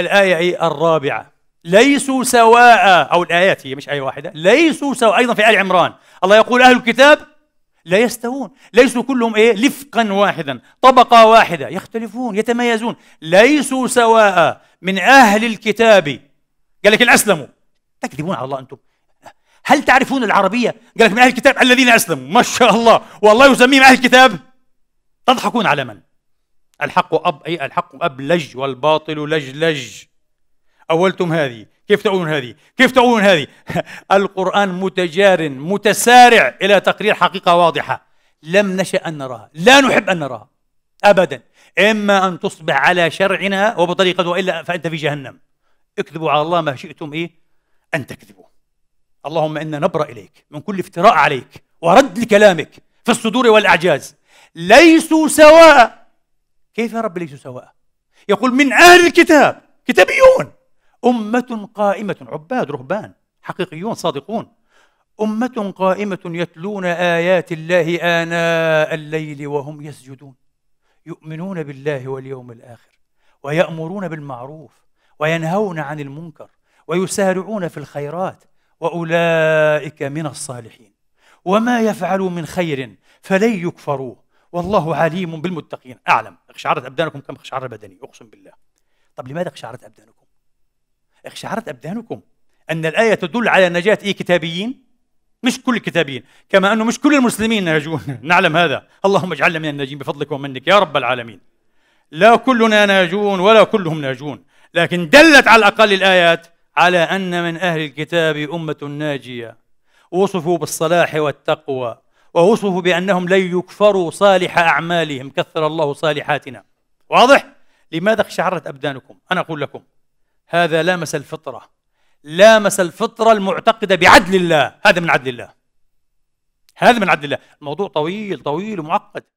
الآية الرابعة ليسوا سواء أو الآيات هي مش آية واحدة ليسوا سواء أيضا في آل عمران الله يقول أهل الكتاب لا يستوون ليسوا كلهم إيه لفقا واحدا طبقة واحدة يختلفون يتميزون ليسوا سواء من أهل الكتاب قال لك الأسلموا تكذبون على الله أنتم هل تعرفون العربية؟ قال لك من أهل الكتاب الذين أسلموا ما شاء الله والله يسميهم أهل الكتاب تضحكون على من؟ الحق أب أي الحق أب لج والباطل لج لج أولتم هذه كيف تقولون هذه كيف تقولون هذه القرآن متجار متسارع إلى تقرير حقيقة واضحة لم نشأ أن نراها لا نحب أن نراها أبدا إما أن تصبح على شرعنا وبطريقة وإلا فأنت في جهنم اكذبوا على الله ما شئتم إيه أن تكذبوا اللهم إنا نبرأ إليك من كل افتراء عليك ورد لكلامك في الصدور والأعجاز ليسوا سواء كيف يا رب ليسوا سواء يقول من أهل الكتاب كتابيون أمة قائمة عباد رهبان حقيقيون صادقون أمة قائمة يتلون آيات الله آناء الليل وهم يسجدون يؤمنون بالله واليوم الآخر ويأمرون بالمعروف وينهون عن المنكر ويسارعون في الخيرات وأولئك من الصالحين وما يفعلوا من خير فلن يكفروه والله عليم بالمتقين اعلم اقشعرت ابدانكم كم اقشعر بدني اقسم بالله طب لماذا اقشعرت ابدانكم اقشعرت ابدانكم ان الايه تدل على نجاه اي كتابيين مش كل الكتابيين كما انه مش كل المسلمين ناجون نعلم هذا اللهم اجعلنا من الناجين بفضلك ومنك يا رب العالمين لا كلنا ناجون ولا كلهم ناجون لكن دلت على الاقل الايات على ان من اهل الكتاب امه ناجيه وصفوا بالصلاح والتقوى ووصفوا بأنهم لن يكفروا صالح أعمالهم كثر الله صالحاتنا واضح؟ لماذا اقشعرت أبدانكم؟ أنا أقول لكم هذا لامس الفطرة لامس الفطرة المعتقدة بعدل الله هذا من عدل الله هذا من عدل الله الموضوع طويل طويل ومعقد